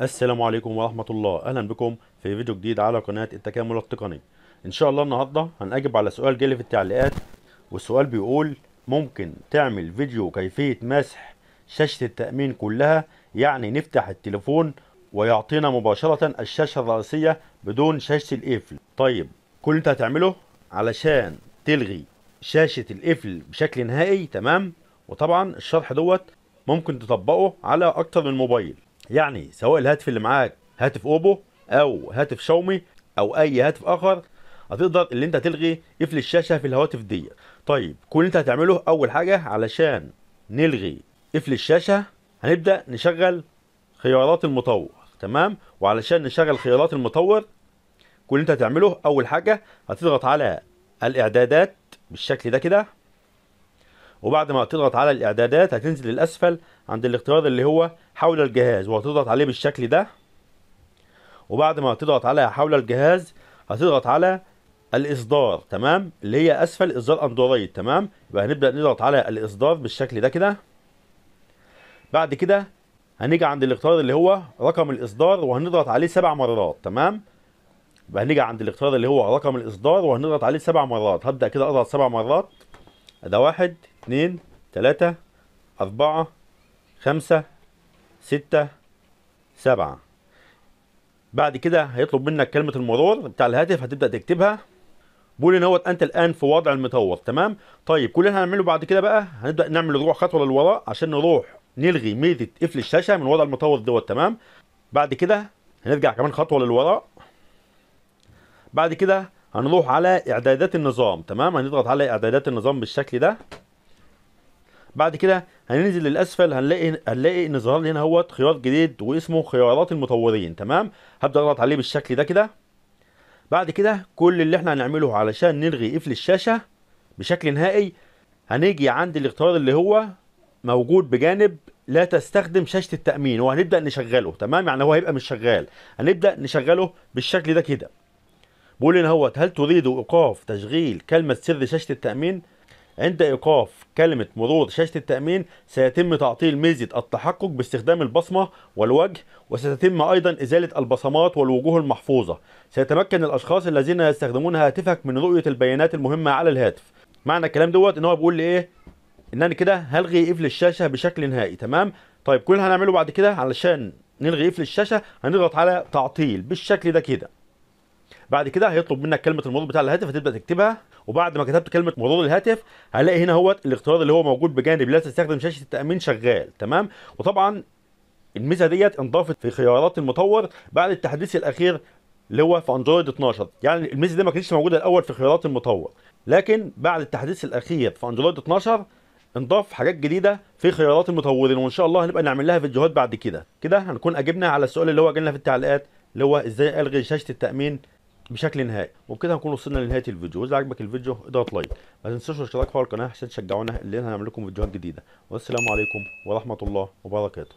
السلام عليكم ورحمة الله أهلا بكم في فيديو جديد على قناة التكامل التقني إن شاء الله النهاردة هنأجب على سؤال جالي في التعليقات والسؤال بيقول ممكن تعمل فيديو كيفية مسح شاشة التأمين كلها يعني نفتح التليفون ويعطينا مباشرة الشاشة الرئيسية بدون شاشة القفل طيب كل اللي انت هتعمله علشان تلغي شاشة القفل بشكل نهائي تمام وطبعا الشرح دوت ممكن تطبقه على أكثر من موبايل يعني سواء الهاتف اللي معاك هاتف اوبو او هاتف شاومي او اي هاتف اخر هتقدر اللي انت تلغي قفل الشاشه في الهواتف دي طيب كل اللي انت هتعمله اول حاجه علشان نلغي قفل الشاشه هنبدا نشغل خيارات المطور تمام وعلشان نشغل خيارات المطور كل اللي انت هتعمله اول حاجه هتضغط على الاعدادات بالشكل ده كده وبعد ما تضغط على الاعدادات هتنزل للاسفل عند الاختيار اللي هو حول الجهاز وهتضغط عليه بالشكل ده وبعد ما هتضغط على حول الجهاز هتضغط على الاصدار تمام اللي هي اسفل اصدار اندرويد تمام يبقى هنبدا نضغط على الاصدار بالشكل ده كده بعد كده هنيجي عند الاختيار اللي هو رقم الاصدار وهنضغط عليه سبع مرات تمام يبقى هنيجي عند الاختيار اللي هو رقم الاصدار وهنضغط عليه سبع مرات هبدا كده اضغط سبع مرات ده واحد اثنين ثلاثة اربعه خمسه ستة سبعة بعد كده هيطلب منك كلمة المرور بتاع الهاتف هتبدأ تكتبها بيقول ان هو انت الان في وضع المطور تمام طيب كل اللي هنعمله بعد كده بقى هنبدا نعمل نروح خطوه للوراء عشان نروح نلغي ميزه قفل الشاشه من وضع المطور دوت تمام بعد كده هنرجع كمان خطوه للوراء بعد كده هنروح على اعدادات النظام تمام هنضغط على اعدادات النظام بالشكل ده بعد كده هننزل للاسفل هنلاقي هنلاقي ان ظهر لي هنا اهوت خيار جديد واسمه خيارات المطورين تمام هبدا اضغط عليه بالشكل ده كده بعد كده كل اللي احنا هنعمله علشان نلغي قفل الشاشه بشكل نهائي هنيجي عند الاختيار اللي هو موجود بجانب لا تستخدم شاشه التامين وهنبدا نشغله تمام يعني هو هيبقى مش شغال هنبدا نشغله بالشكل ده كده بيقول هنا هوت هل تريد ايقاف تشغيل كلمه سر شاشه التامين عند ايقاف كلمه مرور شاشه التامين سيتم تعطيل ميزه التحقق باستخدام البصمه والوجه وستتم ايضا ازاله البصمات والوجوه المحفوظه سيتمكن الاشخاص الذين يستخدمون هاتفك من رؤيه البيانات المهمه على الهاتف معنى الكلام دوت ان هو بيقول لي ايه ان انا كده هلغي قفل الشاشه بشكل نهائي تمام طيب كل اللي هنعمله بعد كده علشان نلغي قفل الشاشه هنضغط على تعطيل بالشكل ده كده بعد كده هيطلب منك كلمه الموضوع بتاع الهاتف هتبدا تكتبها وبعد ما كتبت كلمه موضوع الهاتف هلاقي هنا هو الاختيار اللي هو موجود بجانب لا تستخدم شاشه التامين شغال تمام وطبعا الميزه ديت انضافت في خيارات المطور بعد التحديث الاخير اللي هو في اندرويد 12 يعني الميزه دي ما كانتش موجوده الاول في خيارات المطور لكن بعد التحديث الاخير في اندرويد 12 انضاف حاجات جديده في خيارات المطورين وان شاء الله هنبقى نعمل لها فيديوهات بعد كده كده هنكون اجبنا على السؤال اللي هو جالنا في التعليقات اللي هو ازاي الغي شاشه التامين بشكل نهائي وبكده هنكون وصلنا لنهايه الفيديو واذا عجبك الفيديو اضغط لايك ما تنساش الاشتراك في القناه عشان تشجعونا لان هنعمل لكم فيديوهات جديده والسلام عليكم ورحمه الله وبركاته